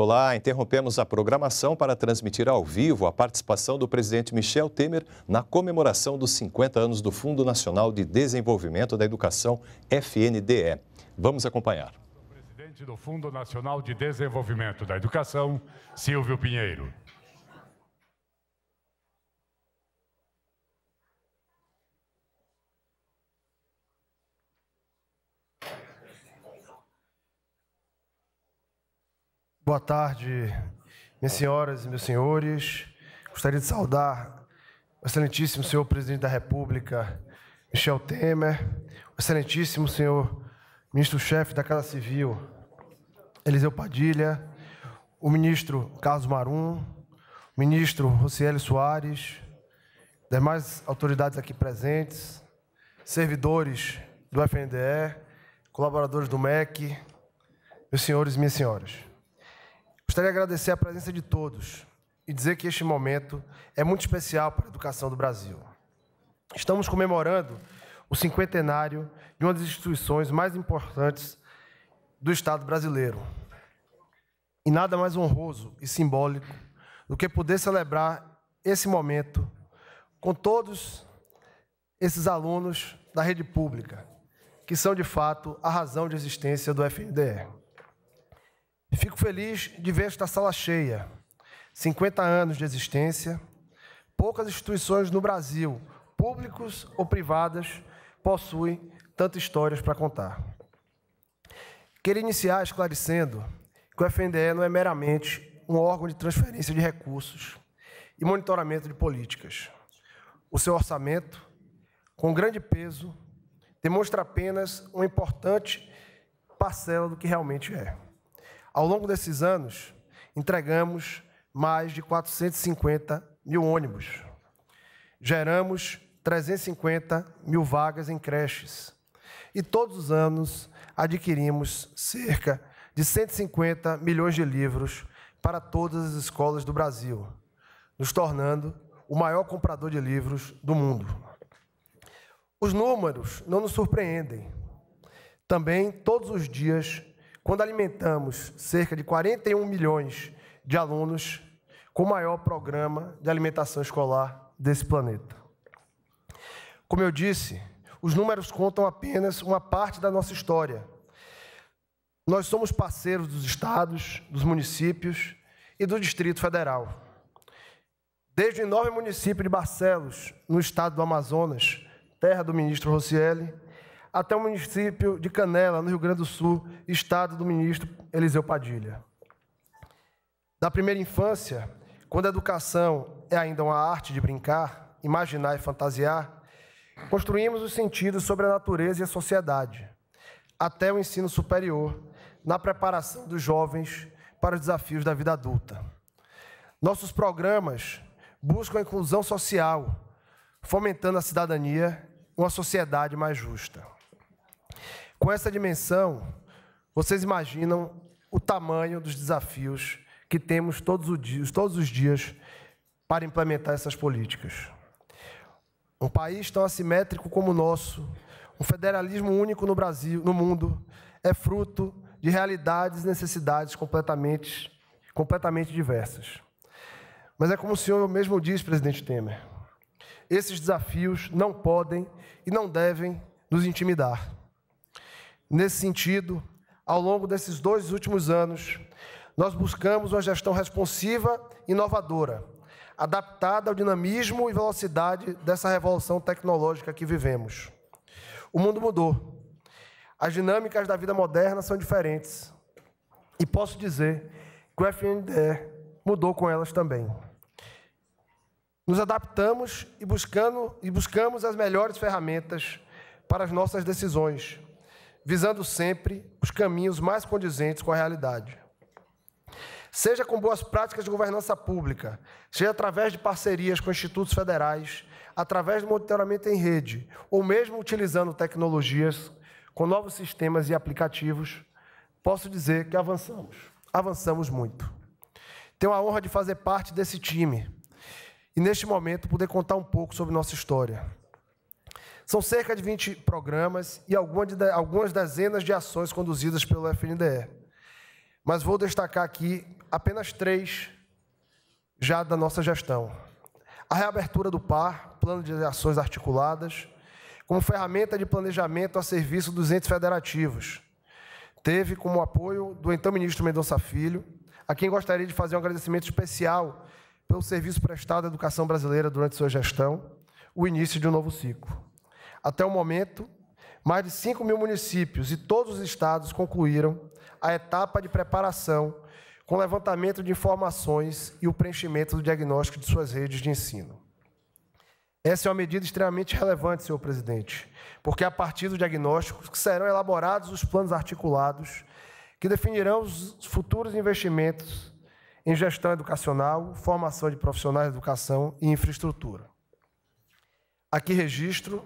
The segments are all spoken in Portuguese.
Olá, interrompemos a programação para transmitir ao vivo a participação do presidente Michel Temer na comemoração dos 50 anos do Fundo Nacional de Desenvolvimento da Educação, FNDE. Vamos acompanhar. Presidente do Fundo Nacional de Desenvolvimento da Educação, Silvio Pinheiro. Boa tarde, minhas senhoras e meus senhores. Gostaria de saudar o excelentíssimo senhor presidente da República, Michel Temer, o excelentíssimo senhor ministro-chefe da Casa Civil, Eliseu Padilha, o ministro Carlos Marum, o ministro Rocieli Soares, demais autoridades aqui presentes, servidores do FNDE, colaboradores do MEC, meus senhores e minhas senhoras. Gostaria de agradecer a presença de todos e dizer que este momento é muito especial para a educação do Brasil. Estamos comemorando o cinquentenário de uma das instituições mais importantes do Estado brasileiro. E nada mais honroso e simbólico do que poder celebrar esse momento com todos esses alunos da rede pública, que são de fato a razão de existência do FNDE fico feliz de ver esta sala cheia. 50 anos de existência, poucas instituições no Brasil, públicas ou privadas, possuem tantas histórias para contar. Queria iniciar esclarecendo que o FNDE não é meramente um órgão de transferência de recursos e monitoramento de políticas. O seu orçamento, com grande peso, demonstra apenas uma importante parcela do que realmente é. Ao longo desses anos, entregamos mais de 450 mil ônibus. Geramos 350 mil vagas em creches. E todos os anos adquirimos cerca de 150 milhões de livros para todas as escolas do Brasil, nos tornando o maior comprador de livros do mundo. Os números não nos surpreendem. Também, todos os dias, quando alimentamos cerca de 41 milhões de alunos com o maior programa de alimentação escolar desse planeta. Como eu disse, os números contam apenas uma parte da nossa história. Nós somos parceiros dos estados, dos municípios e do Distrito Federal. Desde o enorme município de Barcelos, no estado do Amazonas, terra do ministro Rocieli, até o município de Canela, no Rio Grande do Sul, estado do ministro Eliseu Padilha. Da primeira infância, quando a educação é ainda uma arte de brincar, imaginar e fantasiar, construímos os sentidos sobre a natureza e a sociedade, até o ensino superior, na preparação dos jovens para os desafios da vida adulta. Nossos programas buscam a inclusão social, fomentando a cidadania, uma sociedade mais justa. Com essa dimensão, vocês imaginam o tamanho dos desafios que temos todos os dias, todos os dias para implementar essas políticas. Um país tão assimétrico como o nosso, um federalismo único no Brasil, no mundo, é fruto de realidades e necessidades completamente, completamente diversas. Mas é como o senhor mesmo diz, presidente Temer, esses desafios não podem e não devem nos intimidar. Nesse sentido, ao longo desses dois últimos anos, nós buscamos uma gestão responsiva e inovadora, adaptada ao dinamismo e velocidade dessa revolução tecnológica que vivemos. O mundo mudou. As dinâmicas da vida moderna são diferentes. E posso dizer que o FNDE mudou com elas também. Nos adaptamos e, buscando, e buscamos as melhores ferramentas para as nossas decisões, visando sempre os caminhos mais condizentes com a realidade. Seja com boas práticas de governança pública, seja através de parcerias com institutos federais, através do monitoramento em rede, ou mesmo utilizando tecnologias com novos sistemas e aplicativos, posso dizer que avançamos. Avançamos muito. Tenho a honra de fazer parte desse time e, neste momento, poder contar um pouco sobre nossa história. São cerca de 20 programas e algumas dezenas de ações conduzidas pelo FNDE. Mas vou destacar aqui apenas três já da nossa gestão. A reabertura do PAR, Plano de Ações Articuladas, como ferramenta de planejamento a serviço dos entes federativos. Teve como apoio do então ministro Mendonça Filho, a quem gostaria de fazer um agradecimento especial pelo serviço prestado à educação brasileira durante sua gestão, o início de um novo ciclo. Até o momento, mais de 5 mil municípios e todos os estados concluíram a etapa de preparação com levantamento de informações e o preenchimento do diagnóstico de suas redes de ensino. Essa é uma medida extremamente relevante, senhor presidente, porque é a partir do diagnóstico serão elaborados os planos articulados que definirão os futuros investimentos em gestão educacional, formação de profissionais de educação e infraestrutura. Aqui registro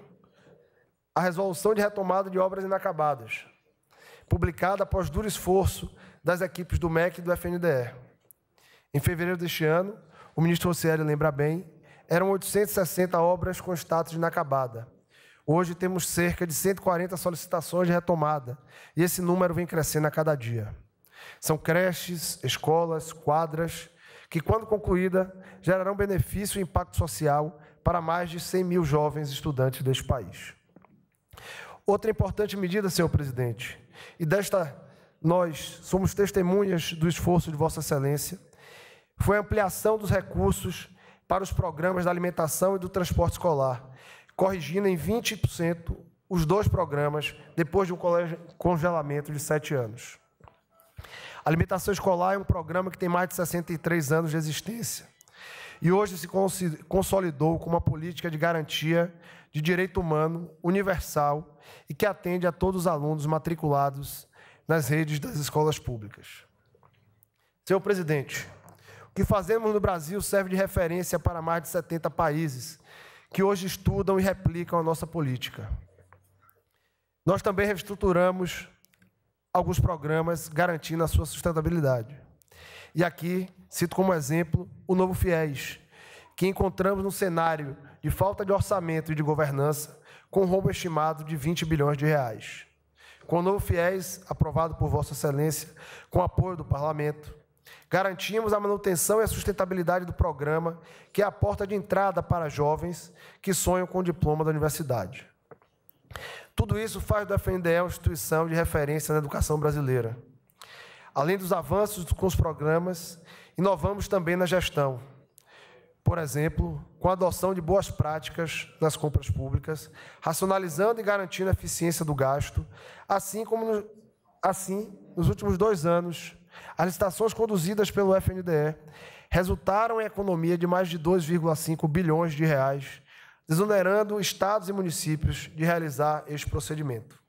a resolução de retomada de obras inacabadas, publicada após duro esforço das equipes do MEC e do FNDE. Em fevereiro deste ano, o ministro Rossieri lembra bem, eram 860 obras com status de inacabada. Hoje temos cerca de 140 solicitações de retomada, e esse número vem crescendo a cada dia. São creches, escolas, quadras, que, quando concluída, gerarão benefício e impacto social para mais de 100 mil jovens estudantes deste país. Outra importante medida, senhor presidente, e desta nós somos testemunhas do esforço de Vossa Excelência, foi a ampliação dos recursos para os programas da alimentação e do transporte escolar, corrigindo em 20% os dois programas depois de um congelamento de sete anos. A alimentação escolar é um programa que tem mais de 63 anos de existência e hoje se consolidou com uma política de garantia de direito humano universal e que atende a todos os alunos matriculados nas redes das escolas públicas. Senhor presidente, o que fazemos no Brasil serve de referência para mais de 70 países que hoje estudam e replicam a nossa política. Nós também reestruturamos alguns programas garantindo a sua sustentabilidade. E aqui cito como exemplo o Novo Fiéis, que encontramos num cenário de falta de orçamento e de governança, com um rombo estimado de 20 bilhões de reais. Com o Novo Fiéis, aprovado por Vossa Excelência, com apoio do Parlamento, Garantimos a manutenção e a sustentabilidade do programa, que é a porta de entrada para jovens que sonham com o diploma da universidade. Tudo isso faz do FNDE uma instituição de referência na educação brasileira. Além dos avanços com os programas, inovamos também na gestão. Por exemplo, com a adoção de boas práticas nas compras públicas, racionalizando e garantindo a eficiência do gasto, assim como no, assim, nos últimos dois anos, as licitações conduzidas pelo FNDE resultaram em economia de mais de 2,5 bilhões de reais, desonerando estados e municípios de realizar este procedimento.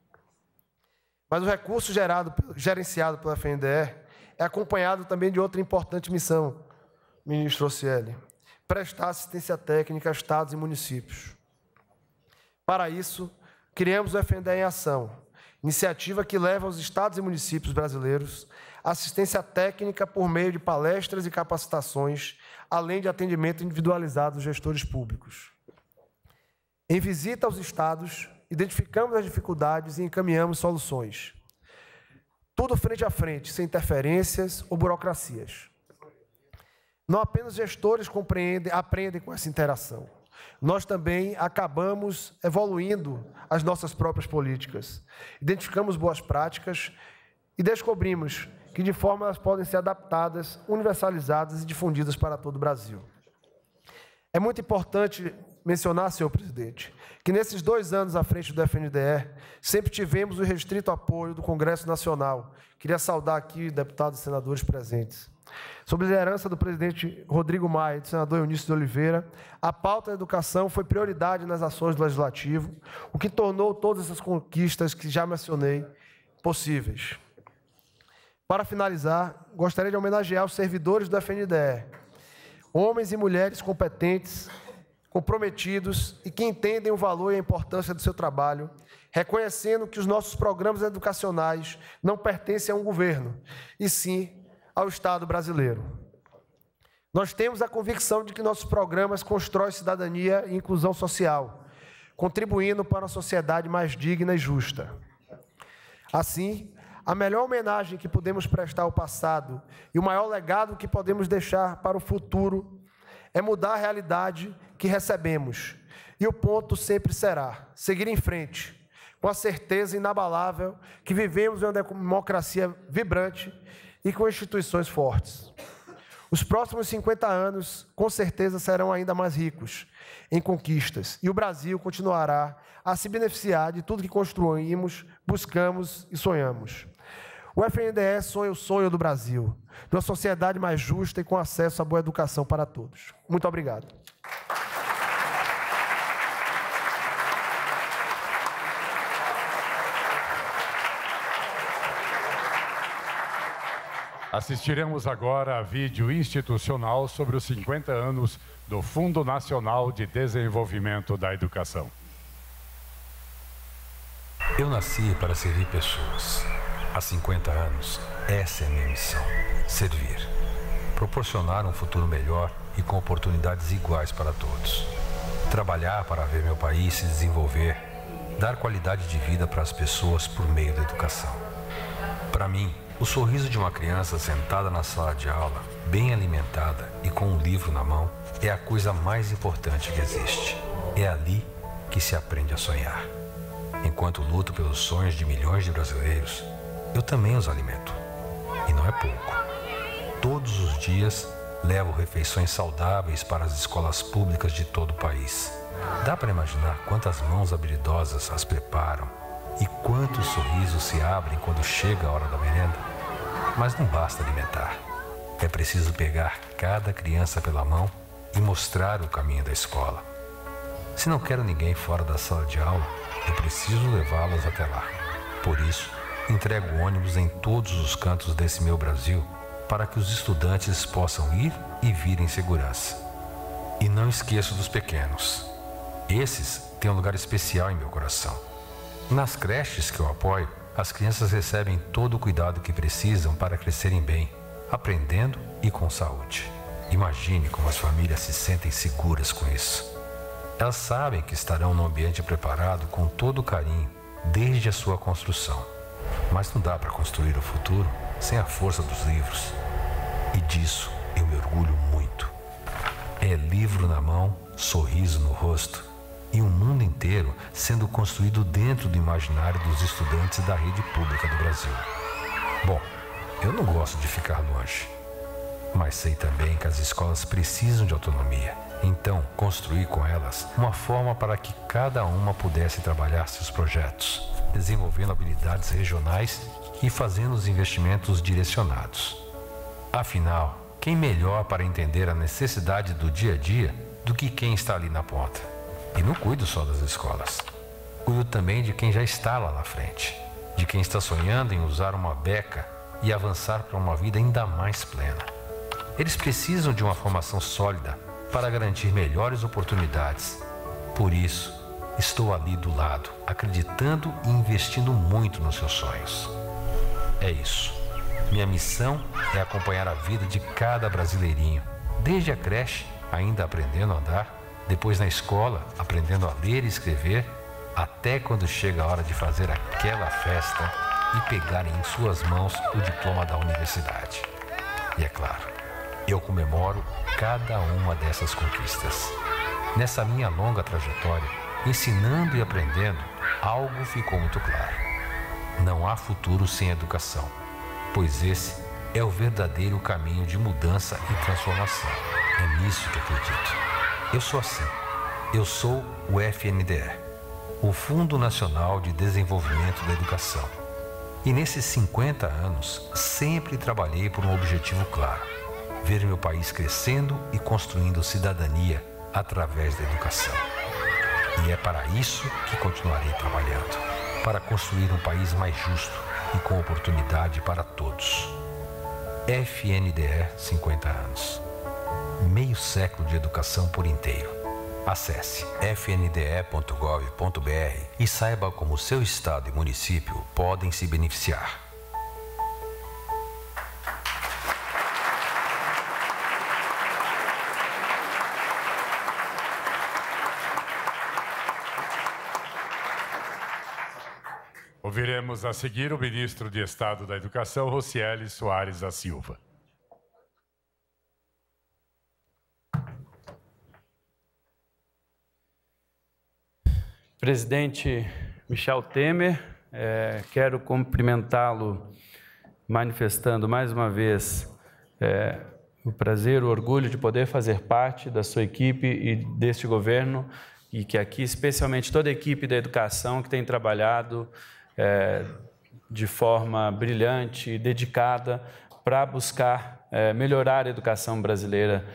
Mas o recurso gerado, gerenciado pela FNDE é acompanhado também de outra importante missão, ministro Ocieli, prestar assistência técnica a estados e municípios. Para isso, criamos o FNDE em Ação, iniciativa que leva aos estados e municípios brasileiros assistência técnica por meio de palestras e capacitações, além de atendimento individualizado dos gestores públicos. Em visita aos estados, identificamos as dificuldades e encaminhamos soluções. Tudo frente a frente, sem interferências ou burocracias. Não apenas gestores compreendem, aprendem com essa interação. Nós também acabamos evoluindo as nossas próprias políticas. Identificamos boas práticas e descobrimos que de forma elas podem ser adaptadas, universalizadas e difundidas para todo o Brasil. É muito importante mencionar, senhor presidente, que nesses dois anos à frente do FNDE, sempre tivemos o restrito apoio do Congresso Nacional. Queria saudar aqui deputados e senadores presentes. Sob liderança do presidente Rodrigo Maia e do senador Eunício de Oliveira, a pauta da educação foi prioridade nas ações do Legislativo, o que tornou todas essas conquistas que já mencionei possíveis. Para finalizar, gostaria de homenagear os servidores do FNDE, homens e mulheres competentes comprometidos e que entendem o valor e a importância do seu trabalho, reconhecendo que os nossos programas educacionais não pertencem a um governo, e sim ao Estado brasileiro. Nós temos a convicção de que nossos programas constroem cidadania e inclusão social, contribuindo para uma sociedade mais digna e justa. Assim, a melhor homenagem que podemos prestar ao passado e o maior legado que podemos deixar para o futuro é mudar a realidade que recebemos. E o ponto sempre será seguir em frente, com a certeza inabalável que vivemos em uma democracia vibrante e com instituições fortes. Os próximos 50 anos, com certeza, serão ainda mais ricos em conquistas e o Brasil continuará a se beneficiar de tudo que construímos, buscamos e sonhamos. O FNDE sonha o sonho do Brasil, de uma sociedade mais justa e com acesso à boa educação para todos. Muito obrigado. Assistiremos agora a vídeo institucional sobre os 50 anos do Fundo Nacional de Desenvolvimento da Educação. Eu nasci para servir pessoas. Há 50 anos, essa é minha missão: servir. Proporcionar um futuro melhor e com oportunidades iguais para todos. Trabalhar para ver meu país se desenvolver. Dar qualidade de vida para as pessoas por meio da educação. Para mim, o sorriso de uma criança sentada na sala de aula, bem alimentada e com um livro na mão, é a coisa mais importante que existe. É ali que se aprende a sonhar. Enquanto luto pelos sonhos de milhões de brasileiros, eu também os alimento. E não é pouco. Todos os dias levo refeições saudáveis para as escolas públicas de todo o país. Dá para imaginar quantas mãos habilidosas as preparam e quantos sorrisos se abrem quando chega a hora da merenda? Mas não basta alimentar. É preciso pegar cada criança pela mão e mostrar o caminho da escola. Se não quero ninguém fora da sala de aula, eu preciso levá-los até lá. Por isso, entrego ônibus em todos os cantos desse meu Brasil para que os estudantes possam ir e vir em segurança. E não esqueço dos pequenos. Esses têm um lugar especial em meu coração. Nas creches que eu apoio, as crianças recebem todo o cuidado que precisam para crescerem bem, aprendendo e com saúde. Imagine como as famílias se sentem seguras com isso. Elas sabem que estarão num ambiente preparado com todo o carinho desde a sua construção. Mas não dá para construir o futuro sem a força dos livros. E disso eu me orgulho muito. É livro na mão, sorriso no rosto e o mundo inteiro sendo construído dentro do imaginário dos estudantes da rede pública do Brasil. Bom, eu não gosto de ficar longe, mas sei também que as escolas precisam de autonomia. Então, construí com elas uma forma para que cada uma pudesse trabalhar seus projetos, desenvolvendo habilidades regionais e fazendo os investimentos direcionados. Afinal, quem melhor para entender a necessidade do dia a dia do que quem está ali na ponta? E não cuido só das escolas. Cuido também de quem já está lá na frente, de quem está sonhando em usar uma beca e avançar para uma vida ainda mais plena. Eles precisam de uma formação sólida para garantir melhores oportunidades. Por isso, estou ali do lado, acreditando e investindo muito nos seus sonhos. É isso. Minha missão é acompanhar a vida de cada brasileirinho, desde a creche, ainda aprendendo a andar, depois na escola, aprendendo a ler e escrever, até quando chega a hora de fazer aquela festa e pegar em suas mãos o diploma da universidade. E é claro, eu comemoro cada uma dessas conquistas. Nessa minha longa trajetória, ensinando e aprendendo, algo ficou muito claro. Não há futuro sem educação, pois esse é o verdadeiro caminho de mudança e transformação. É nisso que acredito. Eu sou assim. Eu sou o FNDE, o Fundo Nacional de Desenvolvimento da Educação. E nesses 50 anos, sempre trabalhei por um objetivo claro: ver meu país crescendo e construindo cidadania através da educação. E é para isso que continuarei trabalhando para construir um país mais justo e com oportunidade para todos. FNDE 50 anos meio século de educação por inteiro. Acesse fnde.gov.br e saiba como seu estado e município podem se beneficiar. Ouviremos a seguir o ministro de Estado da Educação, Rocieli Soares da Silva. presidente Michel Temer, é, quero cumprimentá-lo manifestando mais uma vez é, o prazer, o orgulho de poder fazer parte da sua equipe e deste governo e que aqui, especialmente toda a equipe da educação que tem trabalhado é, de forma brilhante e dedicada para buscar é, melhorar a educação brasileira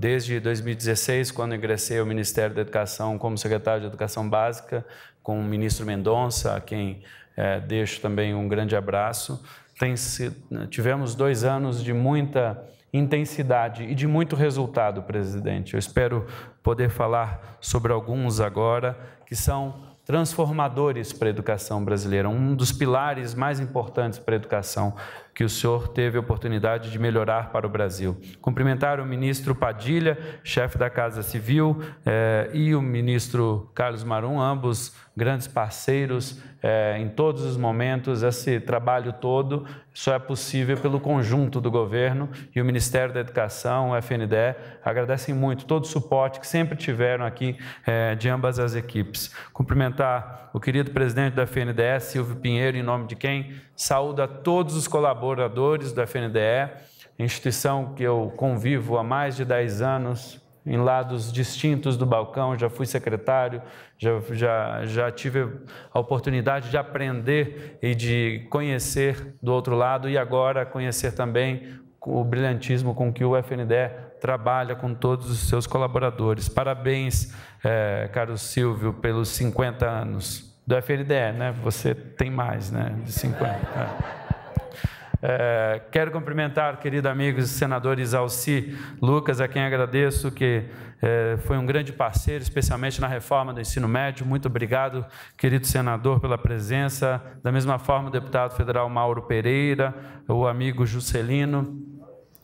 Desde 2016, quando ingressei ao Ministério da Educação como secretário de Educação Básica, com o ministro Mendonça, a quem é, deixo também um grande abraço, Tem, né, tivemos dois anos de muita intensidade e de muito resultado, presidente. Eu espero poder falar sobre alguns agora que são transformadores para a educação brasileira. Um dos pilares mais importantes para a educação que o senhor teve a oportunidade de melhorar para o Brasil. Cumprimentar o ministro Padilha, chefe da Casa Civil, eh, e o ministro Carlos Marum, ambos grandes parceiros eh, em todos os momentos. Esse trabalho todo só é possível pelo conjunto do governo e o Ministério da Educação, o FNDE, agradecem muito todo o suporte que sempre tiveram aqui eh, de ambas as equipes. Cumprimentar o querido presidente da FNDE, Silvio Pinheiro, em nome de quem saúdo a todos os colaboradores colaboradores do FNDE, instituição que eu convivo há mais de 10 anos, em lados distintos do balcão, já fui secretário, já, já, já tive a oportunidade de aprender e de conhecer do outro lado e agora conhecer também o brilhantismo com que o FNDE trabalha com todos os seus colaboradores. Parabéns, é, caro Silvio, pelos 50 anos do FNDE, né? Você tem mais, né? De 50. É. É, quero cumprimentar, querido amigo senador Alci, Lucas, a quem agradeço, que é, foi um grande parceiro, especialmente na reforma do ensino médio. Muito obrigado, querido senador, pela presença. Da mesma forma, o deputado federal Mauro Pereira, o amigo Juscelino,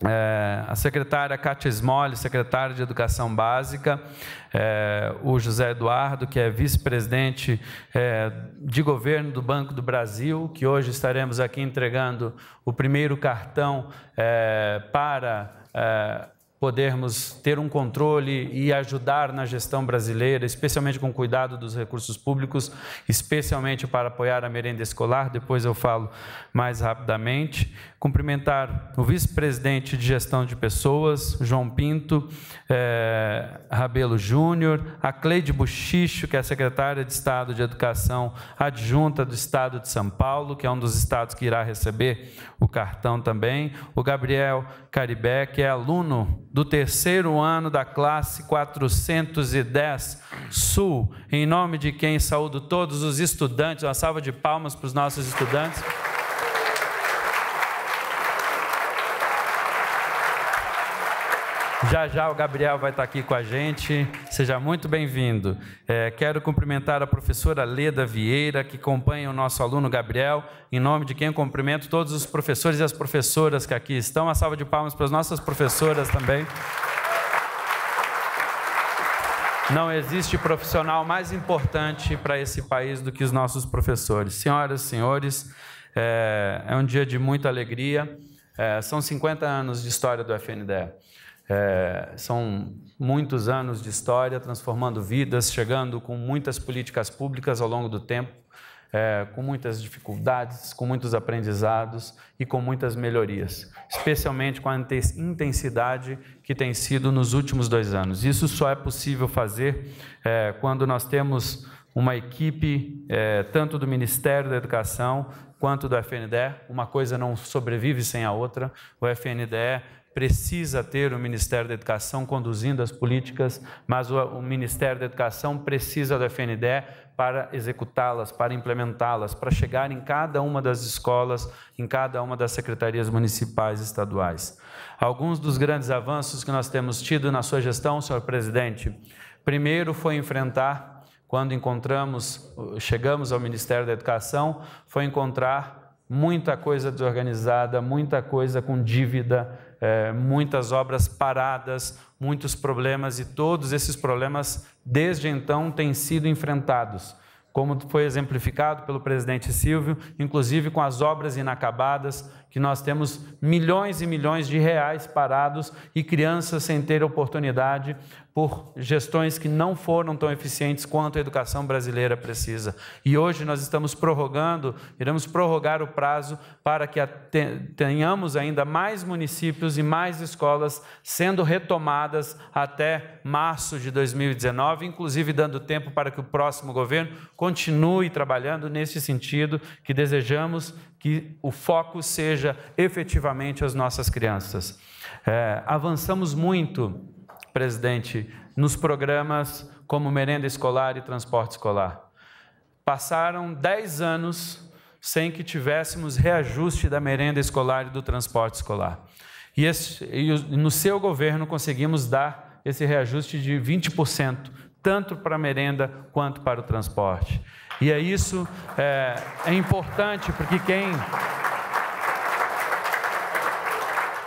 é, a secretária Cátia Smolli, secretária de Educação Básica, é, o José Eduardo, que é vice-presidente é, de governo do Banco do Brasil, que hoje estaremos aqui entregando o primeiro cartão para podermos ter um controle e ajudar na gestão brasileira, especialmente com cuidado dos recursos públicos, especialmente para apoiar a merenda escolar, depois eu falo mais rapidamente. Cumprimentar o vice-presidente de gestão de pessoas, João Pinto, é, Rabelo Júnior, a Cleide Buchicho, que é a secretária de Estado de Educação adjunta do Estado de São Paulo, que é um dos estados que irá receber o cartão também, o Gabriel Caribé, que é aluno do terceiro ano da classe 410 Sul, em nome de quem saúdo todos os estudantes, uma salva de palmas para os nossos estudantes. Já já o Gabriel vai estar tá aqui com a gente. Seja muito bem-vindo. É, quero cumprimentar a professora Leda Vieira, que acompanha o nosso aluno Gabriel. Em nome de quem cumprimento todos os professores e as professoras que aqui estão. Uma salva de palmas para as nossas professoras também. Não existe profissional mais importante para esse país do que os nossos professores. Senhoras e senhores, é, é um dia de muita alegria. É, são 50 anos de história do FNDE. É, são muitos anos de história transformando vidas, chegando com muitas políticas públicas ao longo do tempo, é, com muitas dificuldades, com muitos aprendizados e com muitas melhorias, especialmente com a intensidade que tem sido nos últimos dois anos. Isso só é possível fazer é, quando nós temos uma equipe, é, tanto do Ministério da Educação quanto do FNDE, uma coisa não sobrevive sem a outra. O FNDE precisa ter o Ministério da Educação conduzindo as políticas, mas o, Ministério da Educação precisa da FNDE para executá-las, para implementá-las, para chegar em cada uma das escolas, em cada uma das secretarias municipais e estaduais. Alguns dos grandes avanços que nós temos tido na sua gestão, senhor presidente, primeiro foi enfrentar, quando encontramos, chegamos ao Ministério da Educação, foi encontrar muita coisa desorganizada, muita coisa com dívida, é, muitas obras paradas, muitos problemas, e todos esses problemas, desde então, têm sido enfrentados. Como foi exemplificado pelo presidente Silvio, inclusive com as obras inacabadas, que nós temos milhões e milhões de reais parados e crianças sem ter oportunidade por gestões que não foram tão eficientes quanto a educação brasileira precisa. E hoje nós estamos prorrogando, iremos prorrogar o prazo para que tenhamos ainda mais municípios e mais escolas sendo retomadas até março de 2019, inclusive dando tempo para que o próximo governo continue trabalhando nesse sentido que desejamos que o foco seja efetivamente as nossas crianças. É, avançamos muito, presidente, nos programas como merenda escolar e transporte escolar. Passaram 10 anos sem que tivéssemos reajuste da merenda escolar e do transporte escolar. E, esse, e no seu governo conseguimos dar esse reajuste de 20%, tanto para a merenda quanto para o transporte. E é isso é, é importante porque quem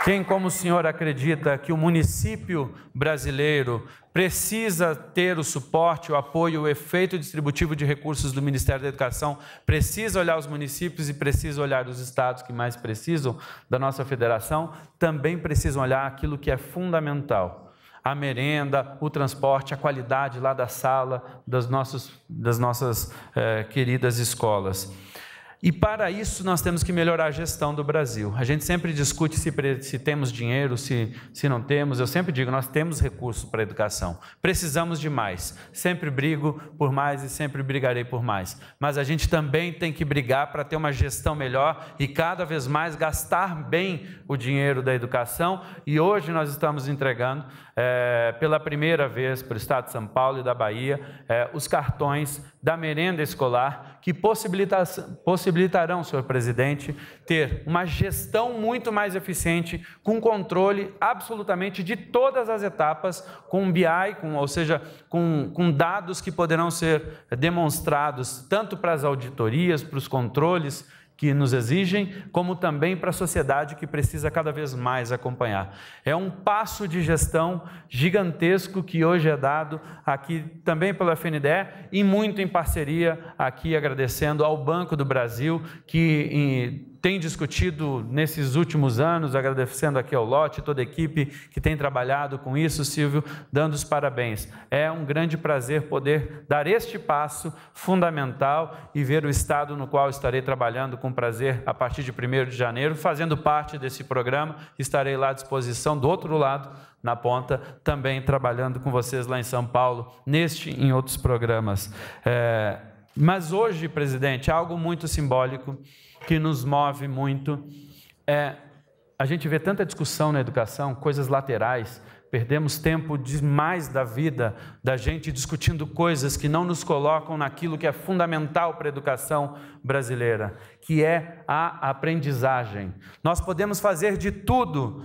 quem como o senhor acredita que o município brasileiro precisa ter o suporte, o apoio, o efeito distributivo de recursos do Ministério da Educação, precisa olhar os municípios e precisa olhar os estados que mais precisam da nossa federação, também precisam olhar aquilo que é fundamental a merenda, o transporte, a qualidade lá da sala das nossas, das nossas eh, queridas escolas. E para isso nós temos que melhorar a gestão do Brasil. A gente sempre discute se, se temos dinheiro, se, se não temos. Eu sempre digo, nós temos recursos para a educação. Precisamos de mais. Sempre brigo por mais e sempre brigarei por mais. Mas a gente também tem que brigar para ter uma gestão melhor e cada vez mais gastar bem o dinheiro da educação. E hoje nós estamos entregando, é, pela primeira vez, para o Estado de São Paulo e da Bahia, é, os cartões da merenda escolar, que possibilita possibilitarão, senhor presidente, ter uma gestão muito mais eficiente, com controle absolutamente de todas as etapas, com BI, com, ou seja, com, com dados que poderão ser demonstrados tanto para as auditorias, para os controles, que nos exigem, como também para a sociedade que precisa cada vez mais acompanhar. É um passo de gestão gigantesco que hoje é dado aqui também pela FNDE e muito em parceria aqui agradecendo ao Banco do Brasil que tem discutido nesses últimos anos, agradecendo aqui ao Lote, toda a equipe que tem trabalhado com isso, Silvio, dando os parabéns. É um grande prazer poder dar este passo fundamental e ver o estado no qual estarei trabalhando com prazer a partir de 1 de janeiro, fazendo parte desse programa. Estarei lá à disposição do outro lado, na ponta, também trabalhando com vocês lá em São Paulo, neste e em outros programas. É... Mas hoje, presidente, é algo muito simbólico que nos move muito é a gente vê tanta discussão na educação, coisas laterais, perdemos tempo demais da vida da gente discutindo coisas que não nos colocam naquilo que é fundamental para a educação brasileira, que é a aprendizagem. Nós podemos fazer de tudo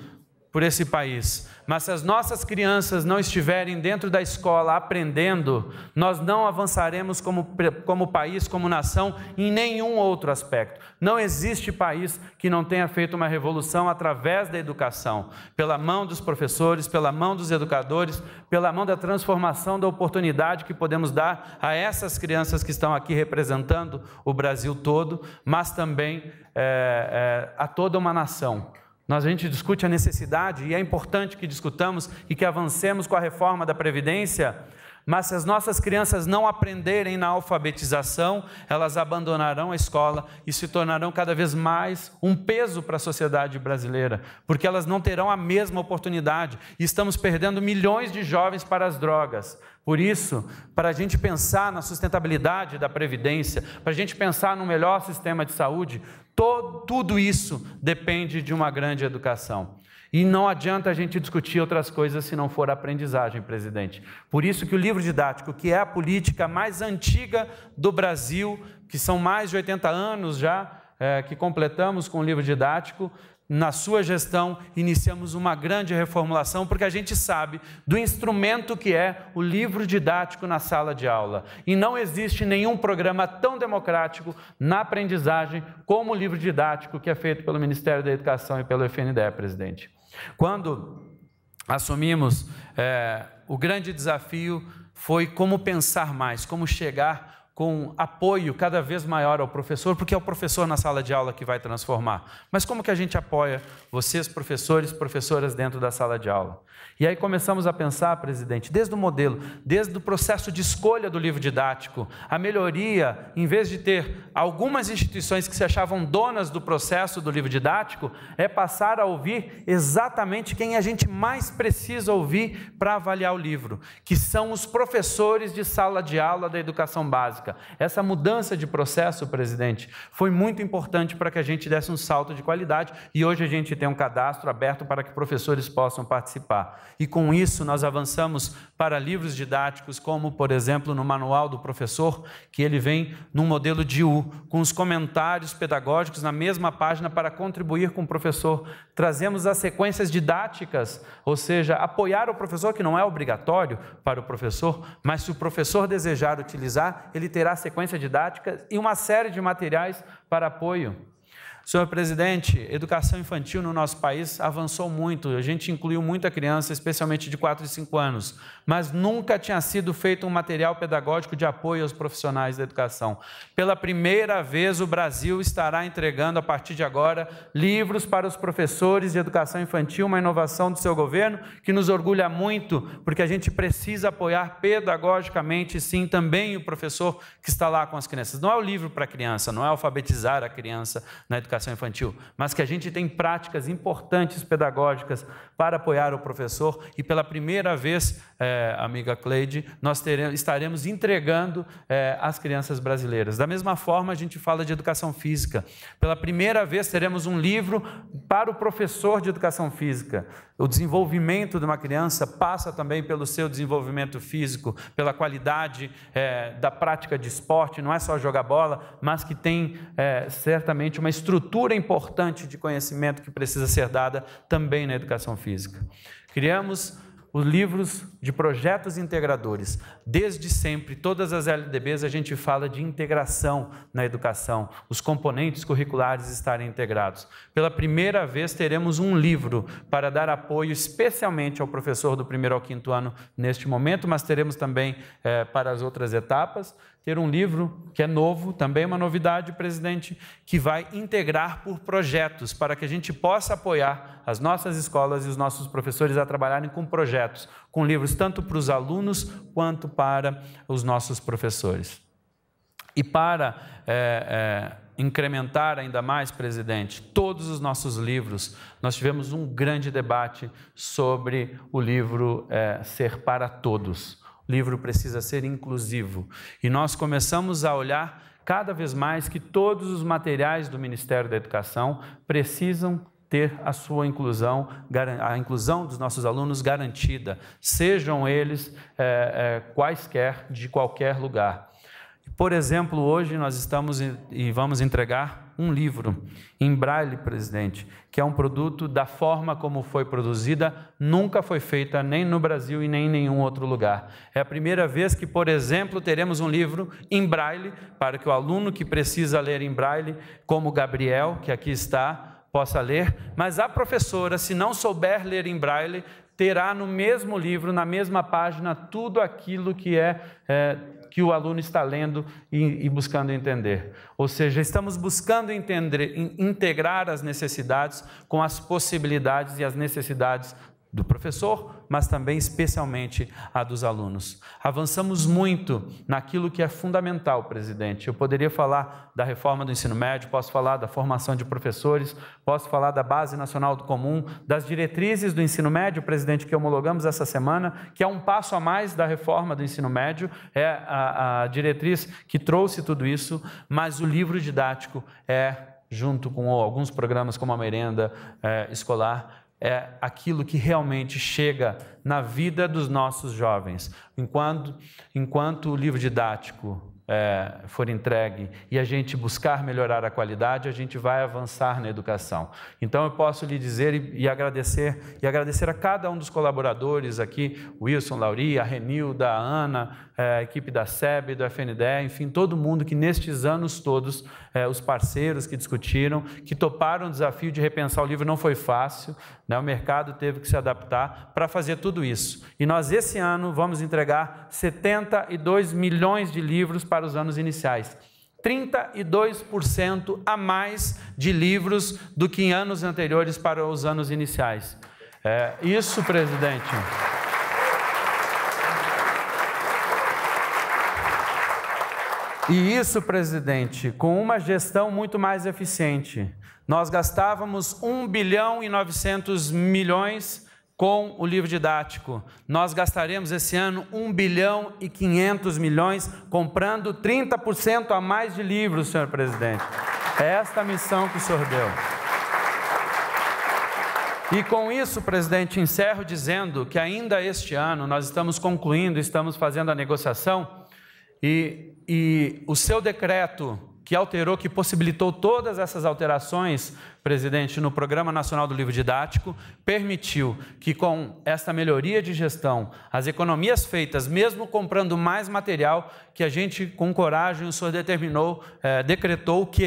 por esse país. Mas se as nossas crianças não estiverem dentro da escola aprendendo, nós não avançaremos como, como país, como nação, em nenhum outro aspecto. Não existe país que não tenha feito uma revolução através da educação, pela mão dos professores, pela mão dos educadores, pela mão da transformação da oportunidade que podemos dar a essas crianças que estão aqui representando o Brasil todo, mas também é, é, a toda uma nação nós a gente discute a necessidade e é importante que discutamos e que avancemos com a reforma da previdência, mas se as nossas crianças não aprenderem na alfabetização, elas abandonarão a escola e se tornarão cada vez mais um peso para a sociedade brasileira, porque elas não terão a mesma oportunidade. E estamos perdendo milhões de jovens para as drogas. Por isso, para a gente pensar na sustentabilidade da previdência, para a gente pensar no melhor sistema de saúde, todo, tudo isso depende de uma grande educação. E não adianta a gente discutir outras coisas se não for aprendizagem, presidente. Por isso que o livro didático, que é a política mais antiga do Brasil, que são mais de 80 anos já é, que completamos com o livro didático, na sua gestão iniciamos uma grande reformulação, porque a gente sabe do instrumento que é o livro didático na sala de aula. E não existe nenhum programa tão democrático na aprendizagem como o livro didático que é feito pelo Ministério da Educação e pelo FNDE, presidente. Quando assumimos, é, o grande desafio foi como pensar mais, como chegar com apoio cada vez maior ao professor, porque é o professor na sala de aula que vai transformar. Mas como que a gente apoia vocês, professores, professoras dentro da sala de aula? E aí começamos a pensar, presidente, desde o modelo, desde o processo de escolha do livro didático, a melhoria, em vez de ter algumas instituições que se achavam donas do processo do livro didático, é passar a ouvir exatamente quem a gente mais precisa ouvir para avaliar o livro, que são os professores de sala de aula da educação básica básica. Essa mudança de processo, presidente, foi muito importante para que a gente desse um salto de qualidade e hoje a gente tem um cadastro aberto para que professores possam participar. E com isso nós avançamos para livros didáticos, como por exemplo no Manual do Professor, que ele vem num modelo de U, com os comentários pedagógicos na mesma página para contribuir com o professor. Trazemos as sequências didáticas, ou seja, apoiar o professor, que não é obrigatório para o professor, mas se o professor desejar utilizar, ele terá sequência didática e uma série de materiais para apoio. Senhor presidente, educação infantil no nosso país avançou muito. A gente incluiu muita criança, especialmente de 4 e 5 anos, mas nunca tinha sido feito um material pedagógico de apoio aos profissionais da educação. Pela primeira vez, o Brasil estará entregando, a partir de agora, livros para os professores de educação infantil, uma inovação do seu governo que nos orgulha muito, porque a gente precisa apoiar pedagogicamente, sim, também o professor que está lá com as crianças. Não é o livro para a criança, não é alfabetizar a criança na educação educação infantil, mas que a gente tem práticas importantes pedagógicas para apoiar o professor e pela primeira vez, é, amiga Cleide, nós teremos, estaremos entregando é, às crianças brasileiras. Da mesma forma, a gente fala de educação física. Pela primeira vez, teremos um livro para o professor de educação física. O desenvolvimento de uma criança passa também pelo seu desenvolvimento físico, pela qualidade é, da prática de esporte, não é só jogar bola, mas que tem é, certamente uma estrutura estrutura importante de conhecimento que precisa ser dada também na educação física. Criamos os livros de projetos integradores. Desde sempre, todas as LDBs a gente fala de integração na educação, os componentes curriculares estarem integrados. Pela primeira vez teremos um livro para dar apoio especialmente ao professor do primeiro ao quinto ano neste momento, mas teremos também eh, para as outras etapas ter um livro que é novo, também uma novidade, presidente, que vai integrar por projetos, para que a gente possa apoiar as nossas escolas e os nossos professores a trabalharem com projetos, com livros, tanto para os alunos quanto para os nossos professores. E para é, é, incrementar ainda mais, presidente, todos os nossos livros, nós tivemos um grande debate sobre o livro é, Ser para Todos o livro precisa ser inclusivo. E nós começamos a olhar cada vez mais que todos os materiais do Ministério da Educação precisam ter a sua inclusão, a inclusão dos nossos alunos garantida, sejam eles é, é, quaisquer, de qualquer lugar. Por exemplo, hoje nós estamos e vamos entregar um livro em braille, presidente, que é um produto da forma como foi produzida, nunca foi feita nem no Brasil e nem em nenhum outro lugar. É a primeira vez que, por exemplo, teremos um livro em braille para que o aluno que precisa ler em braille, como Gabriel, que aqui está, possa ler, mas a professora, se não souber ler em braille, terá no mesmo livro, na mesma página, tudo aquilo que é, é que o aluno está lendo e, e buscando entender. Ou seja, estamos buscando entender, integrar as necessidades com as possibilidades e as necessidades do professor, mas também especialmente a dos alunos. Avançamos muito naquilo que é fundamental, presidente. Eu poderia falar da reforma do ensino médio, posso falar da formação de professores, posso falar da Base Nacional do Comum, das diretrizes do ensino médio, presidente, que homologamos essa semana, que é um passo a mais da reforma do ensino médio, é a, a diretriz que trouxe tudo isso, mas o livro didático é junto com alguns programas como a merenda é, escolar, é aquilo que realmente chega na vida dos nossos jovens. Enquanto, enquanto o livro didático é, for entregue e a gente buscar melhorar a qualidade, a gente vai avançar na educação. Então eu posso lhe dizer e, e agradecer e agradecer a cada um dos colaboradores aqui, Wilson, Lauri, a Renilda, a Ana, é, a equipe da SEB, do FNDE, enfim, todo mundo que nestes anos todos, é, os parceiros que discutiram, que toparam o desafio de repensar o livro, não foi fácil, né? o mercado teve que se adaptar para fazer tudo isso. E nós, esse ano, vamos entregar 72 milhões de livros para os anos iniciais. 32% a mais de livros do que em anos anteriores para os anos iniciais. É, isso, presidente. E isso, presidente, com uma gestão muito mais eficiente. Nós gastávamos 1 bilhão e 900 milhões com o livro didático. Nós gastaremos esse ano 1 bilhão e 500 milhões comprando 30% a mais de livros, senhor presidente. É esta a missão que o senhor deu. E com isso, presidente, encerro dizendo que ainda este ano nós estamos concluindo, estamos fazendo a negociação e, e o seu decreto que alterou, que possibilitou todas essas alterações, presidente, no Programa Nacional do Livro Didático, permitiu que, com esta melhoria de gestão, as economias feitas, mesmo comprando mais material, que a gente, com coragem, o senhor determinou, é, decretou que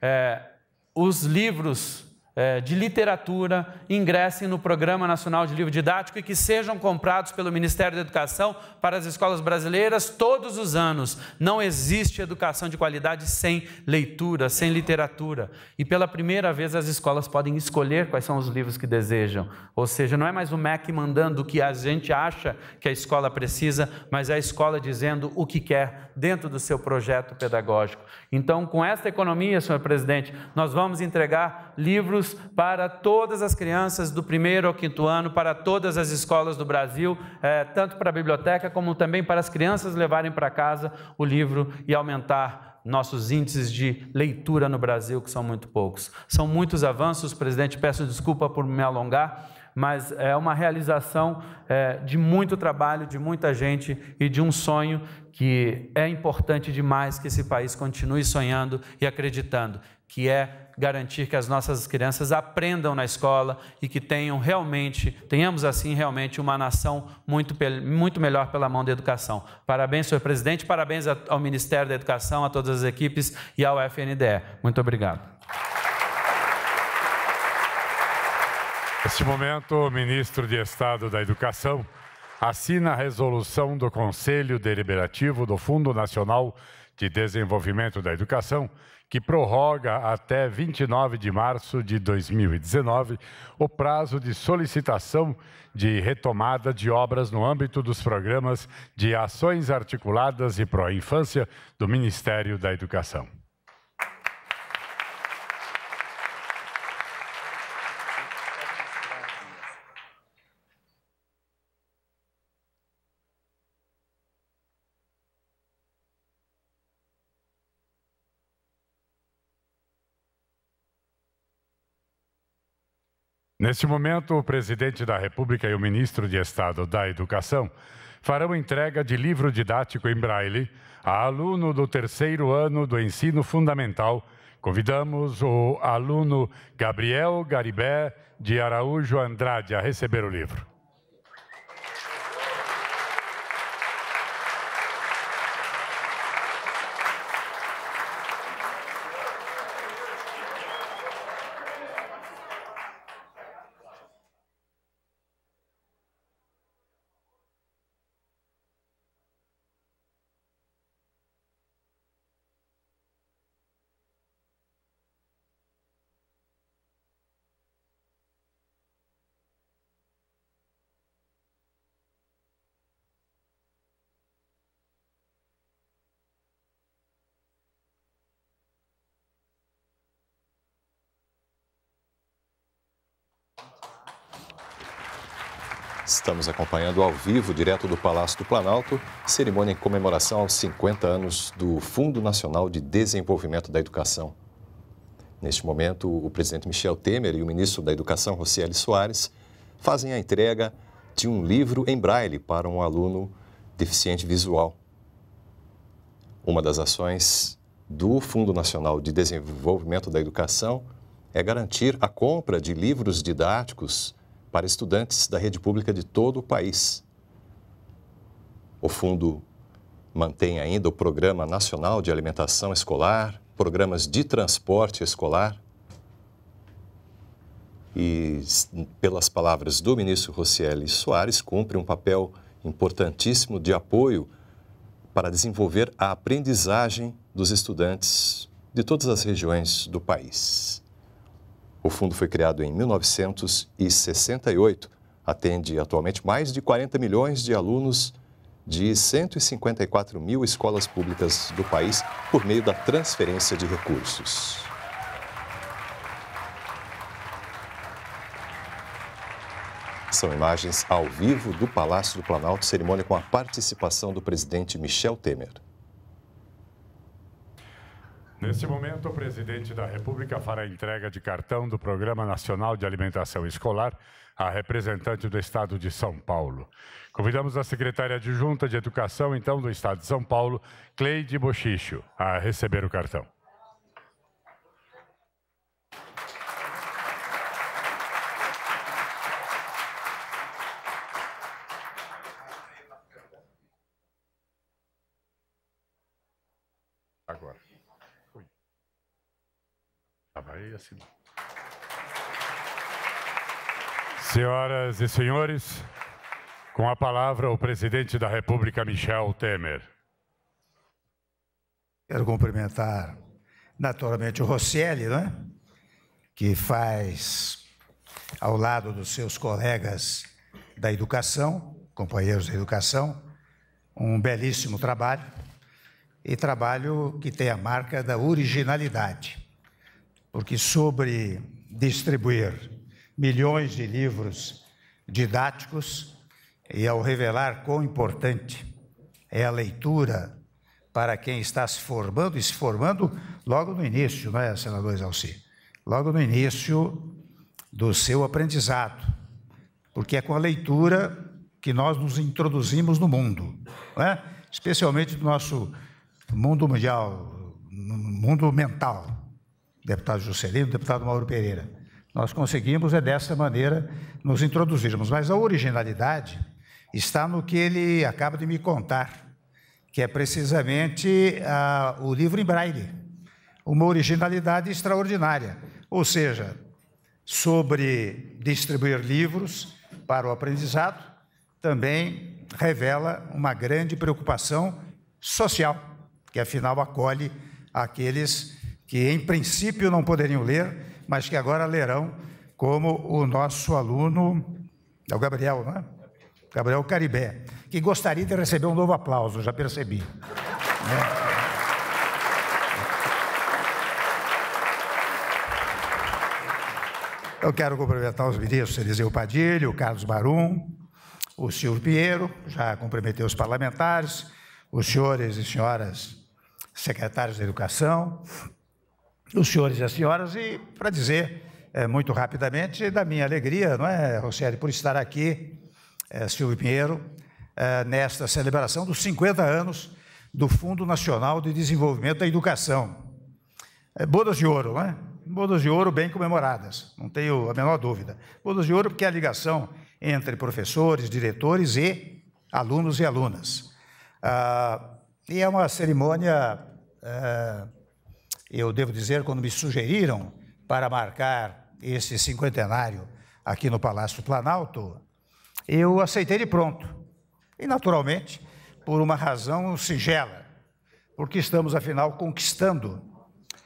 eh, é, os livros é, de literatura ingressem no Programa Nacional de Livro Didático e que sejam comprados pelo Ministério da Educação para as escolas brasileiras todos os anos. Não existe educação de qualidade sem leitura, sem literatura. E pela primeira vez as escolas podem escolher quais são os livros que desejam. Ou seja, não é mais o MEC mandando o que a gente acha que a escola precisa, mas é a escola dizendo o que quer dentro do seu projeto pedagógico. Então, com esta economia, senhor presidente, nós vamos entregar livros para todas as crianças do primeiro ao quinto ano, para todas as escolas do Brasil, é, tanto para a biblioteca como também para as crianças levarem para casa o livro e aumentar nossos índices de leitura no Brasil, que são muito poucos. São muitos avanços, presidente, peço desculpa por me alongar, mas é uma realização é, de muito trabalho, de muita gente e de um sonho que é importante demais que esse país continue sonhando e acreditando, que é garantir que as nossas crianças aprendam na escola e que tenham realmente, tenhamos assim realmente uma nação muito, muito melhor pela mão da educação. Parabéns, senhor presidente, parabéns ao Ministério da Educação, a todas as equipes e ao FNDE. Muito obrigado. Neste momento, o ministro de Estado da Educação assina a resolução do Conselho Deliberativo do Fundo Nacional de Desenvolvimento da Educação, que prorroga até 29 de março de 2019 o prazo de solicitação de retomada de obras no âmbito dos programas de ações articuladas e pró-infância do Ministério da Educação. Neste momento, o presidente da República e o ministro de Estado da Educação farão entrega de livro didático em braille a aluno do terceiro ano do ensino fundamental. Convidamos o aluno Gabriel Garibé de Araújo Andrade a receber o livro. Estamos acompanhando ao vivo, direto do Palácio do Planalto, cerimônia em comemoração aos 50 anos do Fundo Nacional de Desenvolvimento da Educação. Neste momento, o presidente Michel Temer e o ministro da Educação, Rocieli Soares, fazem a entrega de um livro em braille para um aluno deficiente visual. Uma das ações do Fundo Nacional de Desenvolvimento da Educação é garantir a compra de livros didáticos para estudantes da rede pública de todo o país. O fundo mantém ainda o Programa Nacional de Alimentação Escolar, programas de transporte escolar. E, pelas palavras do ministro Rocieli Soares, cumpre um papel importantíssimo de apoio para desenvolver a aprendizagem dos estudantes de todas as regiões do país. O fundo foi criado em 1968, atende atualmente mais de 40 milhões de alunos de 154 mil escolas públicas do país por meio da transferência de recursos. São imagens ao vivo do Palácio do Planalto, cerimônia com a participação do presidente Michel Temer. Neste momento, o presidente da República fará a entrega de cartão do Programa Nacional de Alimentação Escolar à representante do Estado de São Paulo. Convidamos a secretária adjunta de Educação, então, do Estado de São Paulo, Cleide Bochicho, a receber o cartão. Assim. Senhoras e senhores, com a palavra o presidente da República, Michel Temer. Quero cumprimentar naturalmente o Rosselli, né? que faz, ao lado dos seus colegas da educação, companheiros da educação, um belíssimo trabalho, e trabalho que tem a marca da originalidade porque sobre distribuir milhões de livros didáticos e ao revelar quão importante é a leitura para quem está se formando e se formando logo no início, não é, senador Exalci? Logo no início do seu aprendizado, porque é com a leitura que nós nos introduzimos no mundo, é? especialmente no nosso mundo mundial, no mundo mental deputado Juscelino, deputado Mauro Pereira. Nós conseguimos, é dessa maneira, nos introduzirmos. Mas a originalidade está no que ele acaba de me contar, que é precisamente ah, o livro em braille. Uma originalidade extraordinária. Ou seja, sobre distribuir livros para o aprendizado, também revela uma grande preocupação social, que afinal acolhe aqueles que em princípio não poderiam ler, mas que agora lerão, como o nosso aluno, é o Gabriel, não é? Gabriel Caribé, que gostaria de receber um novo aplauso, já percebi. É. Eu quero cumprimentar os ministros Eliseu Padilha, o Carlos Barum, o Silvio Pinheiro, já cumprimentei os parlamentares, os senhores e senhoras secretários da Educação, os senhores e as senhoras e para dizer é, muito rapidamente da minha alegria, não é, Rosselli, por estar aqui, é, Silvio Pinheiro, é, nesta celebração dos 50 anos do Fundo Nacional de Desenvolvimento da Educação. É, bodas de ouro, não é? Bodas de ouro bem comemoradas, não tenho a menor dúvida. Bodas de ouro porque é a ligação entre professores, diretores e alunos e alunas. Ah, e é uma cerimônia ah, eu devo dizer, quando me sugeriram para marcar esse cinquentenário aqui no Palácio Planalto, eu aceitei de pronto. E, naturalmente, por uma razão singela, porque estamos, afinal, conquistando,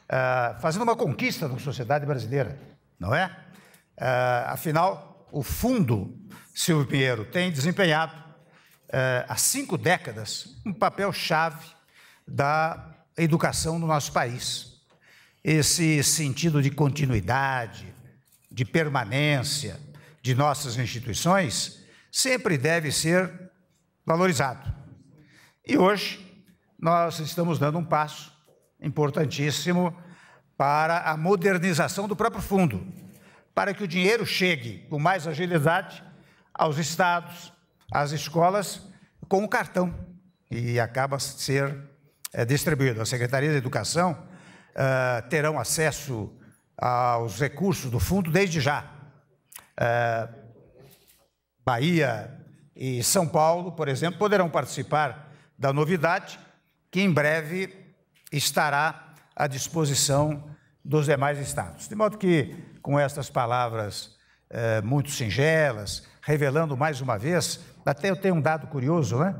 ah, fazendo uma conquista na sociedade brasileira, não é? Ah, afinal, o fundo Silvio Pinheiro tem desempenhado ah, há cinco décadas um papel-chave da educação no nosso país esse sentido de continuidade, de permanência de nossas instituições sempre deve ser valorizado. E hoje nós estamos dando um passo importantíssimo para a modernização do próprio fundo, para que o dinheiro chegue com mais agilidade aos estados, às escolas, com o cartão e acaba ser eh, distribuído. A Secretaria de Educação uh, terão acesso aos recursos do fundo desde já. Uh, Bahia e São Paulo, por exemplo, poderão participar da novidade, que em breve estará à disposição dos demais estados. De modo que, com estas palavras eh, muito singelas, revelando mais uma vez, até eu tenho um dado curioso, né?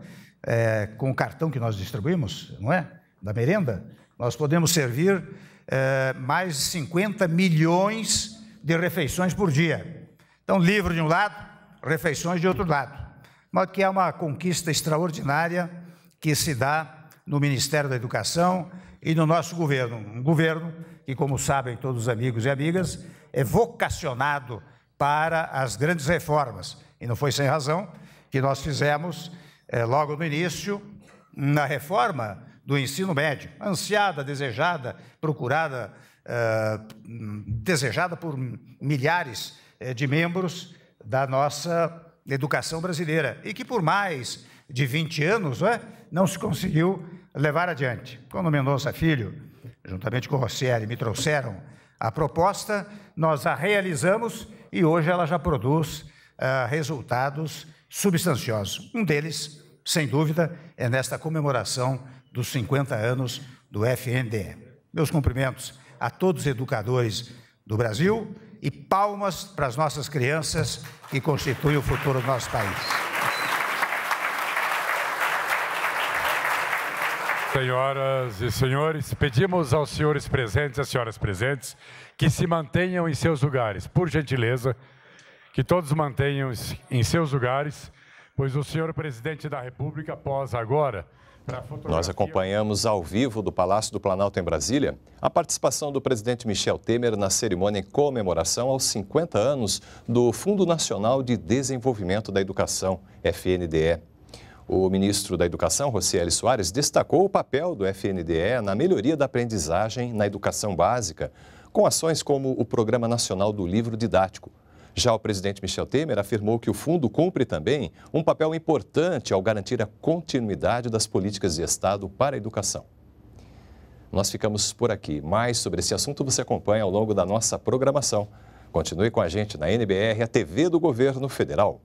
com o cartão que nós distribuímos, não é? Da merenda, nós podemos servir eh, mais de 50 milhões de refeições por dia. Então, livro de um lado, refeições de outro lado. Mas que é uma conquista extraordinária que se dá no Ministério da Educação e no nosso governo. Um governo que, como sabem todos os amigos e amigas, é vocacionado para as grandes reformas. E não foi sem razão que nós fizemos, eh, logo no início, na reforma do ensino médio, ansiada, desejada, procurada, eh, desejada por milhares eh, de membros da nossa educação brasileira e que por mais de 20 anos não, é, não se conseguiu levar adiante. Quando Mendonça Filho, juntamente com Rossieri, me trouxeram a proposta, nós a realizamos e hoje ela já produz uh, resultados substanciosos. Um deles, sem dúvida, é nesta comemoração dos 50 anos do FNDE. Meus cumprimentos a todos os educadores do Brasil e palmas para as nossas crianças que constituem o futuro do nosso país. Senhoras e senhores, pedimos aos senhores presentes, e às senhoras presentes, que se mantenham em seus lugares, por gentileza, que todos mantenham em seus lugares, pois o senhor presidente da República, após agora, nós acompanhamos ao vivo do Palácio do Planalto em Brasília a participação do presidente Michel Temer na cerimônia em comemoração aos 50 anos do Fundo Nacional de Desenvolvimento da Educação, FNDE. O ministro da Educação, Rocieli Soares, destacou o papel do FNDE na melhoria da aprendizagem na educação básica, com ações como o Programa Nacional do Livro Didático, já o presidente Michel Temer afirmou que o fundo cumpre também um papel importante ao garantir a continuidade das políticas de Estado para a educação. Nós ficamos por aqui. Mais sobre esse assunto você acompanha ao longo da nossa programação. Continue com a gente na NBR, a TV do Governo Federal.